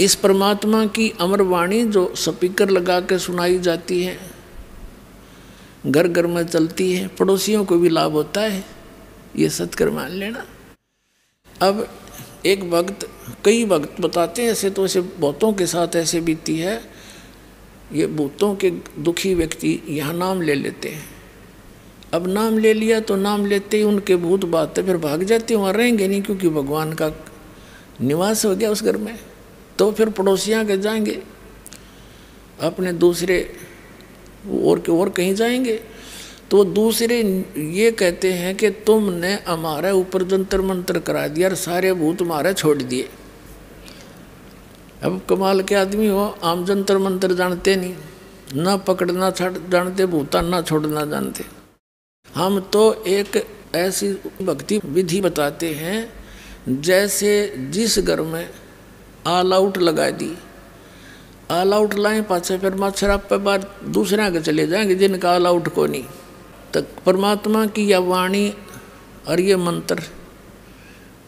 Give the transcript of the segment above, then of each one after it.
इस परमात्मा की अमर वाणी जो स्पीकर लगा के सुनाई जाती है घर घर में चलती है पड़ोसियों को भी लाभ होता है ये सत्कर मान लेना अब एक वक्त कई वक्त बताते हैं ऐसे तो ऐसे बहुतों के साथ ऐसे बीती है ये भूतों के दुखी व्यक्ति यहाँ नाम ले लेते हैं अब नाम ले लिया तो नाम लेते ही उनके भूत बात फिर भाग जाते हैं वहाँ रहेंगे नहीं क्योंकि भगवान का निवास हो गया उस घर में तो फिर पड़ोसियाँ के जाएंगे अपने दूसरे और के और कहीं जाएंगे तो वो दूसरे ये कहते हैं कि तुमने हमारे ऊपर जंतर मंत्र करा दिया और सारे भूत हमारे छोड़ दिए अब कमाल के आदमी हो आम जंतर मंत्र जानते नहीं ना पकड़ना छाट जानते भूतान ना छोड़ना जानते हम तो एक ऐसी भक्ति विधि बताते हैं जैसे जिस घर में ऑल आउट लगा दी ऑल आउट लाए पाछे फिर माँ शराब पे बार दूसरे आगे चले जाएंगे जिनका ऑल आउट को नहीं तक परमात्मा की यह वाणी और ये मंत्र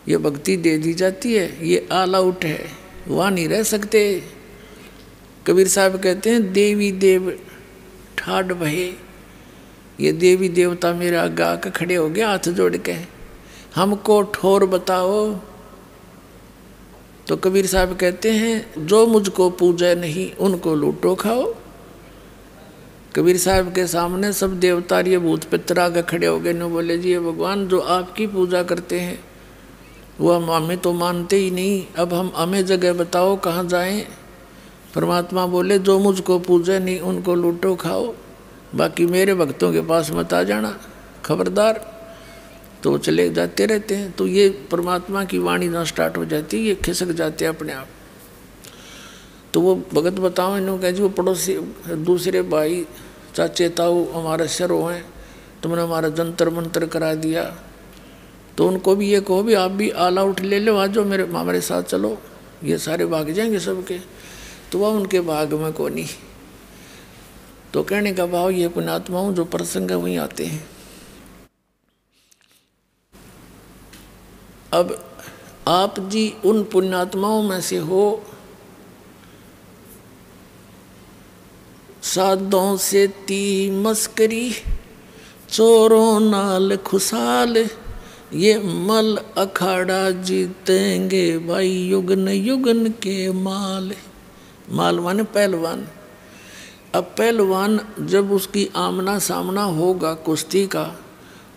ये भक्ति दे दी जाती है ये ऑल आउट है वहाँ नहीं रह सकते कबीर साहब कहते हैं देवी देव ठाड बहे ये देवी देवता मेरा गा के खड़े हो गया हाथ जोड़ के हमको ठोर बताओ तो कबीर साहब कहते हैं जो मुझको पूजे नहीं उनको लूटो खाओ कबीर साहब के सामने सब देवता ये भूत पितरा के खड़े हो गए न बोले जी ये भगवान जो आपकी पूजा करते हैं वो हम हमें तो मानते ही नहीं अब हम हमें जगह बताओ कहाँ जाएं परमात्मा बोले जो मुझको पूजे नहीं उनको लूटो खाओ बाकी मेरे भक्तों के पास मत आ जाना खबरदार तो चले जाते रहते हैं तो ये परमात्मा की वाणी ना स्टार्ट हो जाती है ये खिसक जाते हैं अपने आप तो वो भगत बताओ इन्होंने कहा जी वो पड़ोसी दूसरे भाई चाचे ताऊ हमारे सिरो हैं तुमने हमारा जंतर मंतर करा दिया तो उनको भी ये कहो भी आप भी आल आउट ले लो आज मेरे हमारे साथ चलो ये सारे भाग जाएंगे सबके तो वह उनके भाग में को नहीं तो कहने का भाव ये हूँ जो प्रसंग है वहीं आते हैं अब आप जी उन पुण्यात्माओं में से हो साधों से ती मस्करी चोरों नाल खुशाल ये मल अखाड़ा जीतेंगे भाई युगन युगन के माल माल माने पहलवान अब पहलवान जब उसकी आमना सामना होगा कुश्ती का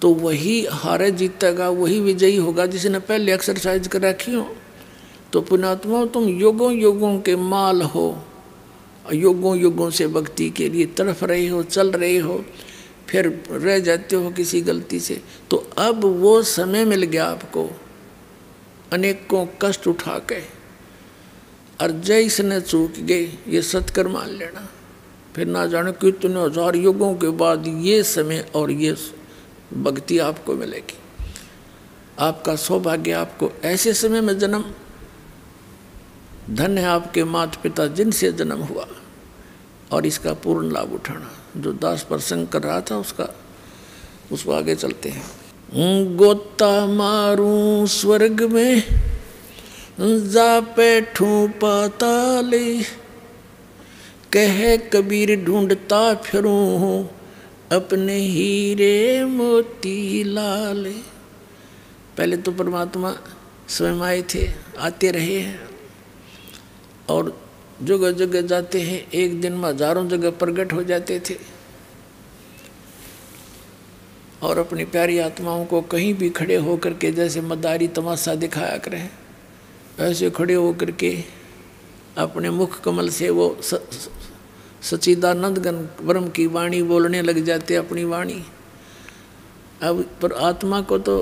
तो वही हारे जीतेगा वही विजयी होगा जिसने पहले एक्सरसाइज कर रखी हो तो पुणात्मा तुम योगों योगों के माल हो योगों योगों से भक्ति के लिए तरफ रहे हो चल रहे हो फिर रह जाते हो किसी गलती से तो अब वो समय मिल गया आपको अनेकों कष्ट उठा के और इसने चूक गए ये सत्कर्म मान लेना फिर ना जाने कितने हजार युगों के बाद ये समय और ये भक्ति आपको मिलेगी आपका सौभाग्य आपको ऐसे समय में जन्म धन्य है आपके माता पिता जिनसे जन्म हुआ और इसका पूर्ण लाभ उठाना जो दास प्रसंग कर रहा था उसका उसको आगे चलते हैं गोता मारूं स्वर्ग में जा पैठू पाताली कहे कबीर ढूंढता फिरूं अपने हीरे मोती लाल पहले तो परमात्मा स्वयं आए थे आते रहे हैं और जगह जगह जाते हैं एक दिन में हजारों जगह प्रकट हो जाते थे और अपनी प्यारी आत्माओं को कहीं भी खड़े होकर के जैसे मदारी तमाशा दिखाया करें ऐसे खड़े होकर के अपने मुख कमल से वो सचिदानंद गण ब्रह्म की वाणी बोलने लग जाते अपनी वाणी अब पर आत्मा को तो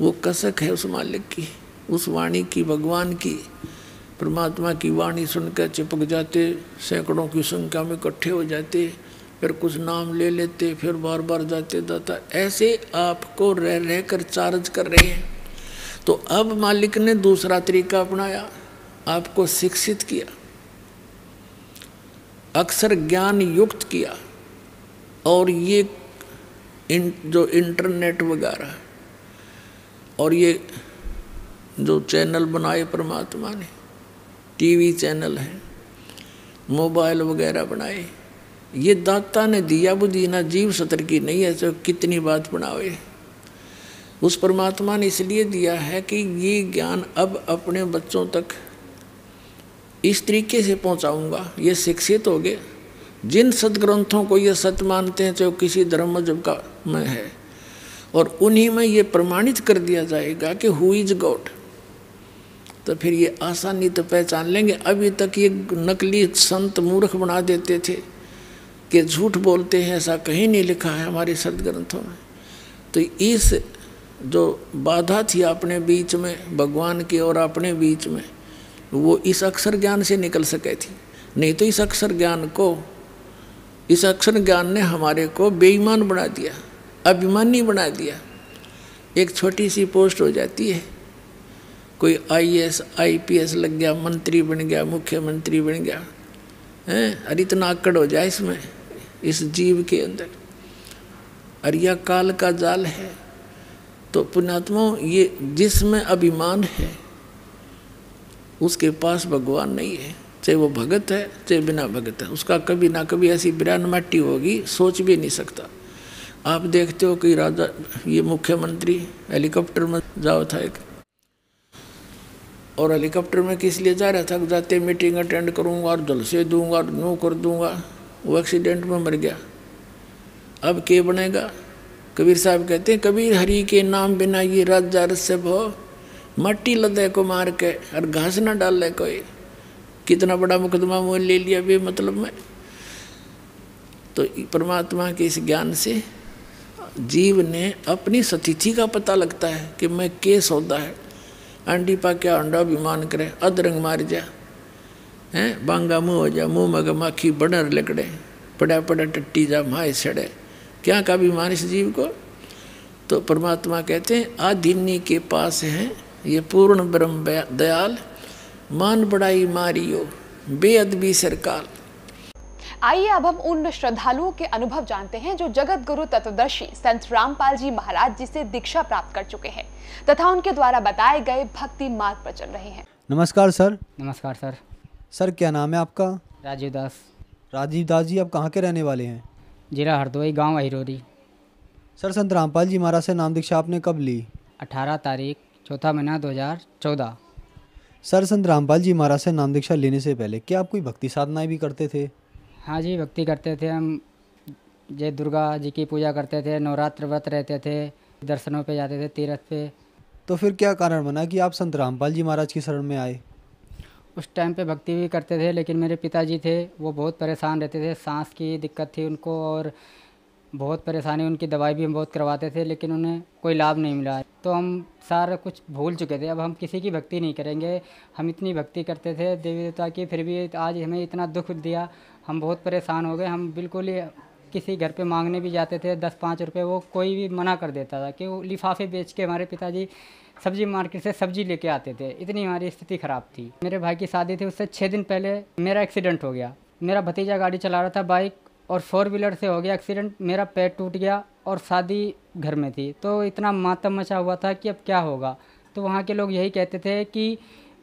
वो कसक है उस मालिक की उस वाणी की भगवान की परमात्मा की वाणी सुनकर चिपक जाते सैकड़ों की संख्या में इकट्ठे हो जाते फिर कुछ नाम ले लेते फिर बार बार जाते दाता ऐसे आपको रह रह कर चार्ज कर रहे हैं तो अब मालिक ने दूसरा तरीका अपनाया आपको शिक्षित किया अक्सर ज्ञान युक्त किया और ये इन, जो इंटरनेट वगैरह और ये जो चैनल बनाए परमात्मा ने टीवी चैनल है मोबाइल वगैरह बनाए ये दाता ने दिया बुद्धि ना जीव सतर की नहीं है तो कितनी बात बनावे उस परमात्मा ने इसलिए दिया है कि ये ज्ञान अब अपने बच्चों तक इस तरीके से पहुंचाऊंगा ये शिक्षित हो गए जिन सदग्रंथों को ये सत्य मानते हैं चाहे किसी धर्म मजहब का में है और उन्हीं में ये प्रमाणित कर दिया जाएगा कि हु इज गॉड तो फिर ये आसानी तो पहचान लेंगे अभी तक ये नकली संत मूर्ख बना देते थे कि झूठ बोलते हैं ऐसा कहीं नहीं लिखा है हमारे सदग्रंथों में तो इस जो बाधा थी अपने बीच में भगवान की और अपने बीच में वो इस अक्षर ज्ञान से निकल सके थी नहीं तो इस अक्षर ज्ञान को इस अक्षर ज्ञान ने हमारे को बेईमान बना दिया अभिमानी बना दिया एक छोटी सी पोस्ट हो जाती है कोई आईएएस आईपीएस लग गया मंत्री बन गया मुख्यमंत्री बन गया हैं अरे इतना आकड़ हो जाए इसमें इस जीव के अंदर और यह काल का जाल है तो पुण्यात्मा ये जिसमें अभिमान है उसके पास भगवान नहीं है चाहे वो भगत है चाहे बिना भगत है उसका कभी ना कभी ऐसी ब्रांड मट्टी होगी सोच भी नहीं सकता आप देखते हो कि राजा ये मुख्यमंत्री हेलीकॉप्टर में जाओ था एक और हेलीकॉप्टर में किस लिए जा रहा था जाते मीटिंग अटेंड करूँगा और जलसे दूंगा और नो कर दूंगा वो एक्सीडेंट में मर गया अब के बनेगा कबीर साहब कहते हैं कबीर हरी के नाम बिना ये राजा रस्य भो मट्टी लदे को मार के और घास ना डाल ले कोई कितना बड़ा मुकदमा मोल ले लिया भी मतलब में तो परमात्मा के इस ज्ञान से जीव ने अपनी स्थिति का पता लगता है कि मैं के सौदा है अंडी पा क्या अंडा मान करे अदरंग मार जा है बांगा मुँह हो जा मुँह मग माखी बड़र लकड़े पड़ा पड़ा टट्टी जा माए सड़े क्या का अभिमान इस जीव को तो परमात्मा कहते हैं आधिनी के पास हैं ये पूर्ण ब्रह्म दयाल मान बड़ाई मारियो बेअदबी सरकार आइए अब हम उन श्रद्धालुओं के अनुभव जानते हैं जो जगत गुरु तत्वदर्शी संत रामपाल जी महाराज जी से दीक्षा प्राप्त कर चुके हैं तथा उनके द्वारा बताए गए भक्ति मार्ग पर चल रहे हैं नमस्कार सर नमस्कार सर सर क्या नाम है आपका राजीव दास राजीव दास जी आप कहाँ के रहने वाले हैं जिला हरदोई गाँव अहिरोरी सर संत रामपाल जी महाराज से नाम दीक्षा आपने कब ली अठारह तारीख चौथा महीना 2014 सर संत रामपाल जी महाराज से नाम दीक्षा लेने से पहले क्या आप कोई भक्ति साधनाएं भी करते थे हाँ जी भक्ति करते थे हम जय दुर्गा जी की पूजा करते थे नवरात्र व्रत रहते थे दर्शनों पे जाते थे तीर्थ पे तो फिर क्या कारण बना कि आप संत रामपाल जी महाराज की शरण में आए उस टाइम पे भक्ति भी करते थे लेकिन मेरे पिताजी थे वो बहुत परेशान रहते थे सांस की दिक्कत थी उनको और बहुत परेशानी उनकी दवाई भी हम बहुत करवाते थे लेकिन उन्हें कोई लाभ नहीं मिला तो हम सारा कुछ भूल चुके थे अब हम किसी की भक्ति नहीं करेंगे हम इतनी भक्ति करते थे देवी देवता की फिर भी आज हमें इतना दुख दिया हम बहुत परेशान हो गए हम बिल्कुल ही किसी घर पे मांगने भी जाते थे दस पाँच रुपये वो कोई भी मना कर देता था कि वो लिफाफे बेच के हमारे पिताजी सब्जी मार्केट से सब्जी लेके आते थे इतनी हमारी स्थिति ख़राब थी मेरे भाई की शादी थी उससे छः दिन पहले मेरा एक्सीडेंट हो गया मेरा भतीजा गाड़ी चला रहा था बाइक और फोर व्हीलर से हो गया एक्सीडेंट मेरा पैर टूट गया और शादी घर में थी तो इतना मातम मचा हुआ था कि अब क्या होगा तो वहाँ के लोग यही कहते थे कि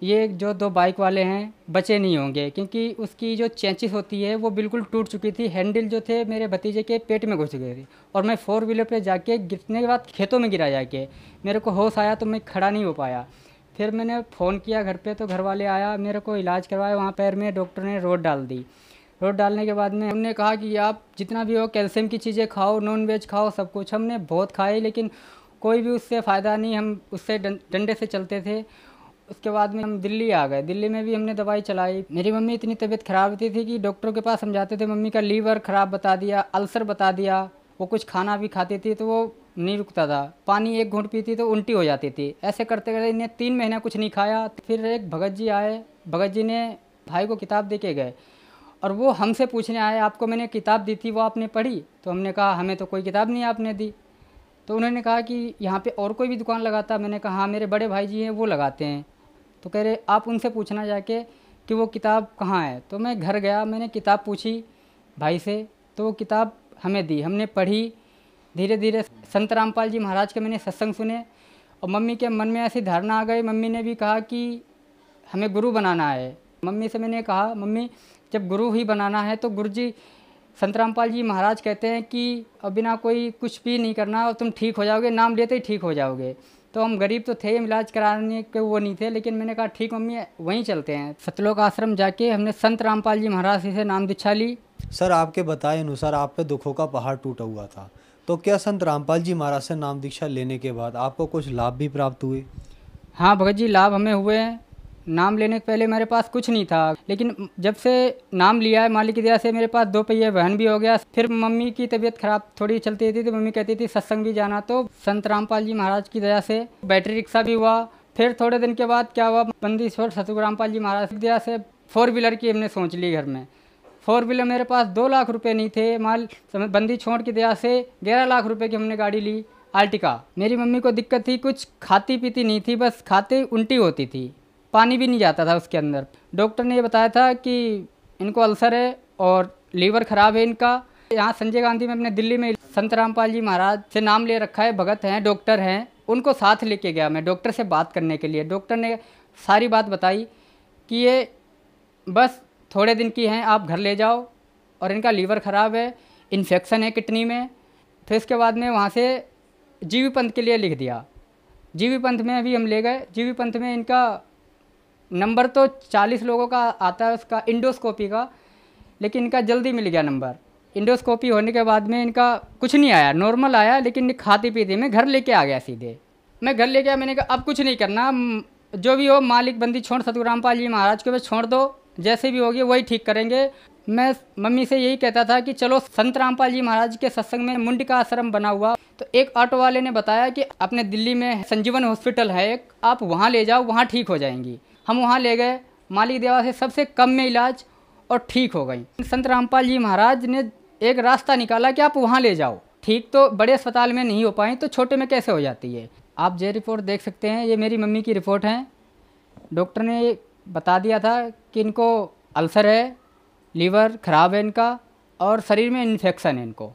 ये जो दो बाइक वाले हैं बचे नहीं होंगे क्योंकि उसकी जो चेंचिस होती है वो बिल्कुल टूट चुकी थी हैंडल जो थे मेरे भतीजे के पेट में घुस गए थे और मैं फोर व्हीलर पे जाके गिरने के बाद खेतों में गिरा जाके मेरे को होश आया तो मैं खड़ा नहीं हो पाया फिर मैंने फ़ोन किया घर पे तो घर वाले आया मेरे को इलाज करवाया वहाँ पैर में डॉक्टर ने रोड डाल दी रोड डालने के बाद में हमने कहा कि आप जितना भी हो कैल्शियम की चीज़ें खाओ नॉन वेज खाओ सब कुछ हमने बहुत खाए लेकिन कोई भी उससे फ़ायदा नहीं हम उससे डंडे से चलते थे उसके बाद में हम दिल्ली आ गए दिल्ली में भी हमने दवाई चलाई मेरी मम्मी इतनी तबीयत ख़राब होती थी कि डॉक्टरों के पास हम जाते थे मम्मी का लीवर ख़राब बता दिया अल्सर बता दिया वो कुछ खाना भी खाती थी तो वो नहीं रुकता था पानी एक घूंट पीती तो उल्टी हो जाती थी ऐसे करते करते इन्हें तीन महीना कुछ नहीं खाया फिर एक भगत जी आए भगत जी ने भाई को किताब दे के गए और वो हमसे पूछने आए आपको मैंने किताब दी थी वो आपने पढ़ी तो हमने कहा हमें तो कोई किताब नहीं आपने दी तो उन्होंने कहा कि यहाँ पे और कोई भी दुकान लगाता मैंने कहा हाँ मेरे बड़े भाई जी हैं वो लगाते हैं तो कह रहे आप उनसे पूछना जाके कि वो किताब कहाँ है तो मैं घर गया मैंने किताब पूछी भाई से तो वो किताब हमें दी हमने पढ़ी धीरे धीरे संत रामपाल जी महाराज के मैंने सत्संग सुने और मम्मी के मन में ऐसी धारणा आ गई मम्मी ने भी कहा कि हमें गुरु बनाना है मम्मी से मैंने कहा मम्मी जब गुरु ही बनाना है तो गुरु जी संत रामपाल जी महाराज कहते हैं कि अब बिना कोई कुछ भी नहीं करना और तुम ठीक हो जाओगे नाम लेते ही ठीक हो जाओगे तो हम गरीब तो थे इलाज कराने के वो नहीं थे लेकिन मैंने कहा ठीक मम्मी वहीं चलते हैं सतलोक आश्रम जाके हमने संत रामपाल जी महाराज से नाम दीक्षा ली सर आपके बताए अनुसार आप पे दुखों का पहाड़ टूटा हुआ था तो क्या संत रामपाल जी महाराज से नाम दीक्षा लेने के बाद आपको कुछ लाभ भी प्राप्त हुए हाँ भगत जी लाभ हमें हुए हैं नाम लेने के पहले मेरे पास कुछ नहीं था लेकिन जब से नाम लिया है मालिक की दया से मेरे पास दो पहिया वहन भी हो गया फिर मम्मी की तबीयत खराब थोड़ी चलती थी तो मम्मी कहती थी सत्संग भी जाना तो संत रामपाल जी महाराज की दया से बैटरी रिक्शा भी हुआ फिर थोड़े दिन के बाद क्या हुआ बंदीश्वर सतगुर रामपाल जी महाराज की दया से फोर व्हीलर की हमने सोच ली घर में फोर व्हीलर मेरे पास दो लाख रुपये नहीं थे माल बंदी छोड़ की दया से ग्यारह लाख रुपये की हमने गाड़ी ली आल्टिका मेरी मम्मी को दिक्कत थी कुछ खाती पीती नहीं थी बस खाते उल्टी होती थी पानी भी नहीं जाता था उसके अंदर डॉक्टर ने बताया था कि इनको अल्सर है और लीवर ख़राब है इनका यहाँ संजय गांधी में अपने दिल्ली में संत रामपाल जी महाराज से नाम ले रखा है भगत हैं डॉक्टर हैं उनको साथ लेके गया मैं डॉक्टर से बात करने के लिए डॉक्टर ने सारी बात बताई कि ये बस थोड़े दिन की हैं आप घर ले जाओ और इनका लीवर ख़राब है इन्फेक्शन है किडनी में फिर तो इसके बाद में वहाँ से जीवी पंथ के लिए लिख दिया जीवी पंथ में अभी हम ले गए जीवी पंथ में इनका नंबर तो चालीस लोगों का आता है उसका इंडोस्कोपी का लेकिन इनका जल्दी मिल गया नंबर इंडोस्कोपी होने के बाद में इनका कुछ नहीं आया नॉर्मल आया लेकिन खाते पीते में घर लेके आ गया सीधे मैं घर लेके आया मैंने कहा अब कुछ नहीं करना जो भी हो मालिक बंदी छोड़ सतु रामपाल जी महाराज के बस छोड़ दो जैसे भी होगी वही ठीक करेंगे मैं मम्मी से यही कहता था कि चलो संत रामपाल जी महाराज के सत्संग में मुंड का आश्रम बना हुआ तो एक ऑटो वाले ने बताया कि अपने दिल्ली में संजीवन हॉस्पिटल है एक आप वहाँ ले जाओ वहाँ ठीक हो जाएंगी हम वहाँ ले गए मालिक देवा से सबसे कम में इलाज और ठीक हो गई संत रामपाल जी महाराज ने एक रास्ता निकाला कि आप वहाँ ले जाओ ठीक तो बड़े अस्पताल में नहीं हो पाई तो छोटे में कैसे हो जाती है आप ये रिपोर्ट देख सकते हैं ये मेरी मम्मी की रिपोर्ट है डॉक्टर ने बता दिया था कि इनको अल्सर है लीवर ख़राब है इनका और शरीर में इन्फेक्शन है इनको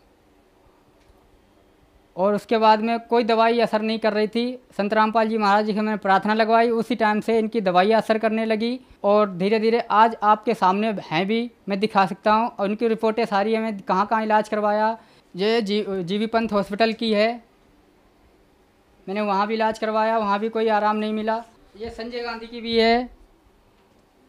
और उसके बाद में कोई दवाई असर नहीं कर रही थी संत रामपाल जी महाराज जी के मैंने प्रार्थना लगवाई उसी टाइम से इनकी दवाइयाँ असर करने लगी और धीरे धीरे आज आपके सामने हैं भी मैं दिखा सकता हूँ और उनकी रिपोर्टें सारी हमें कहाँ कहाँ इलाज करवाया ये जी जीवी पंथ हॉस्पिटल की है मैंने वहाँ भी इलाज करवाया वहाँ भी कोई आराम नहीं मिला ये संजय गांधी की भी है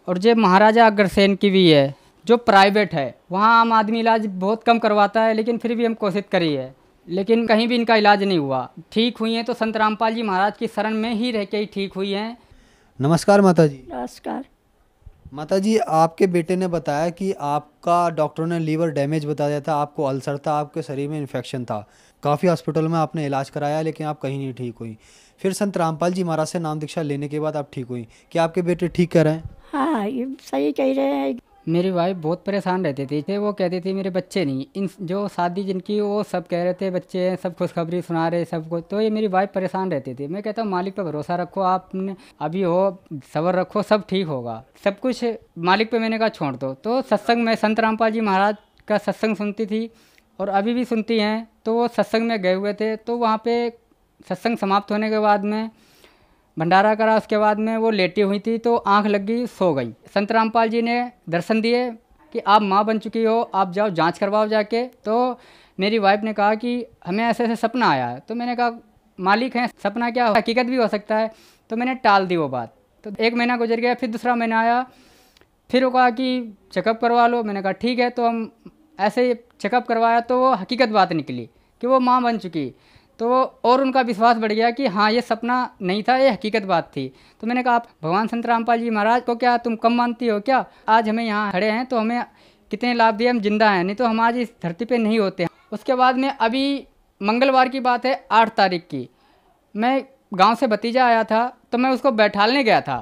और ये महाराजा अग्रसेन की भी है जो प्राइवेट है वहाँ आम आदमी इलाज बहुत कम करवाता है लेकिन फिर भी हम कोशिश करी है लेकिन कहीं भी इनका इलाज नहीं हुआ ठीक हुई हैं तो संत रामपाल जी महाराज की शरण में ही रह के ही ठीक हुई हैं नमस्कार माता जी नमस्कार माता जी आपके बेटे ने बताया कि आपका डॉक्टरों ने लीवर डैमेज बताया था आपको अल्सर था आपके शरीर में इन्फेक्शन था काफ़ी हॉस्पिटल में आपने इलाज कराया लेकिन आप कहीं नहीं ठीक हुई फिर संत रामपाल जी महाराज से नाम दीक्षा लेने के बाद आप ठीक हुई क्या आपके बेटे ठीक कह रहे हैं हाँ ये सही कह रहे हैं मेरी वाइफ बहुत परेशान रहती थी वो कहती थी मेरे बच्चे नहीं इन जो शादी जिनकी वो सब कह रहे थे बच्चे हैं सब खुशखबरी सुना रहे सब कुछ तो ये मेरी वाइफ परेशान रहती थी मैं कहता हूँ मालिक पर भरोसा रखो आपने अभी हो सबर रखो सब ठीक होगा सब कुछ मालिक पे मैंने कहा छोड़ दो तो सत्संग में संत रामपाल जी महाराज का सत्संग सुनती थी और अभी भी सुनती हैं तो वो सत्संग में गए हुए थे तो वहाँ पर सत्संग समाप्त होने के बाद में भंडारा करा उसके बाद में वो लेटी हुई थी तो आंख लग गई सो गई संत रामपाल जी ने दर्शन दिए कि आप माँ बन चुकी हो आप जाओ जांच करवाओ जाके तो मेरी वाइफ ने कहा कि हमें ऐसे ऐसे सपना आया है तो मैंने कहा मालिक हैं सपना क्या हकीकत भी हो सकता है तो मैंने टाल दी वो बात तो एक महीना गुजर गया फिर दूसरा महीना आया फिर वो कहा कि चेकअप करवा लो मैंने कहा ठीक है तो हम ऐसे ही चेकअप करवाया तो वो हकीकत बात निकली कि वो माँ बन चुकी तो और उनका विश्वास बढ़ गया कि हाँ ये सपना नहीं था ये हकीकत बात थी तो मैंने कहा आप भगवान संत रामपाल जी महाराज को क्या तुम कम मानती हो क्या आज हमें यहाँ खड़े हैं तो हमें कितने लाभ दिए हम जिंदा हैं नहीं तो हम आज इस धरती पर नहीं होते हैं उसके बाद में अभी मंगलवार की बात है आठ तारीख की मैं गाँव से भतीजा आया था तो मैं उसको बैठालने गया था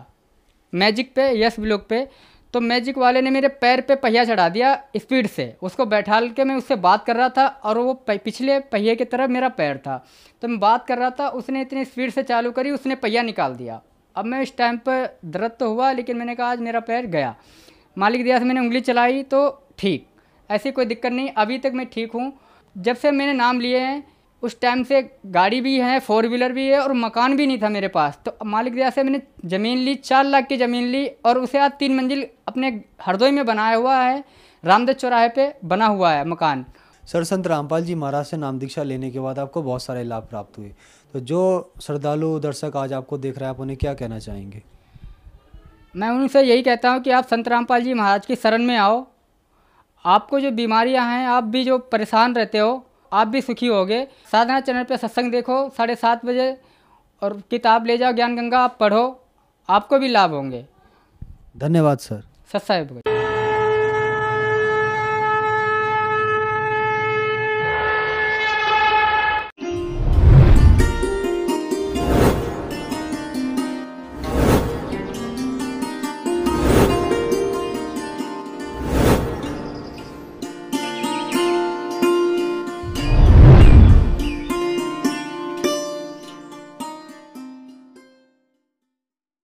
मैजिक पे यस ब्लॉक पे तो मैजिक वाले ने मेरे पैर पे पहिया चढ़ा दिया स्पीड से उसको बैठा के मैं उससे बात कर रहा था और वो पिछले पहिए की तरफ मेरा पैर था तो मैं बात कर रहा था उसने इतनी स्पीड से चालू करी उसने पहिया निकाल दिया अब मैं इस टाइम पर दर्द तो हुआ लेकिन मैंने कहा आज मेरा पैर गया मालिक दिया से मैंने उंगली चलाई तो ठीक ऐसी कोई दिक्कत नहीं अभी तक मैं ठीक हूँ जब से मैंने नाम लिए हैं उस टाइम से गाड़ी भी है फोर व्हीलर भी है और मकान भी नहीं था मेरे पास तो मालिक दया से मैंने ज़मीन ली चार लाख की ज़मीन ली और उसे आज तीन मंजिल अपने हरदोई में बनाया हुआ है रामदेव चौराहे पे बना हुआ है मकान सर संत रामपाल जी महाराज से नाम दीक्षा लेने के बाद आपको बहुत सारे लाभ प्राप्त हुए तो जो श्रद्धालु दर्शक आज आपको देख रहे हैं आप उन्हें क्या कहना चाहेंगे मैं उनसे यही कहता हूँ कि आप संत रामपाल जी महाराज की शरण में आओ आपको जो बीमारियाँ हैं आप भी जो परेशान रहते हो आप भी सुखी होगे साधना चैनल पर सत्संग देखो साढ़े सात बजे और किताब ले जाओ ज्ञान गंगा आप पढ़ो आपको भी लाभ होंगे धन्यवाद सर सत्साहेब